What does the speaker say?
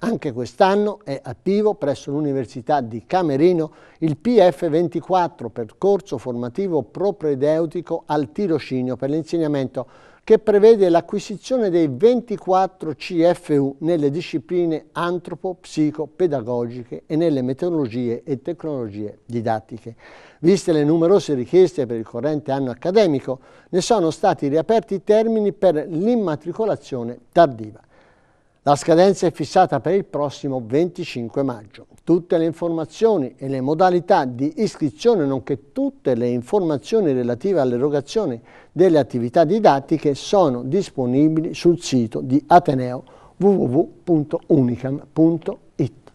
Anche quest'anno è attivo presso l'Università di Camerino il PF24, percorso formativo propedeutico al tirocinio per l'insegnamento, che prevede l'acquisizione dei 24 CFU nelle discipline antropo, psicopedagogiche e nelle metodologie e tecnologie didattiche. Viste le numerose richieste per il corrente anno accademico, ne sono stati riaperti i termini per l'immatricolazione tardiva. La scadenza è fissata per il prossimo 25 maggio. Tutte le informazioni e le modalità di iscrizione, nonché tutte le informazioni relative all'erogazione delle attività didattiche sono disponibili sul sito di Ateneo www.unicam.it.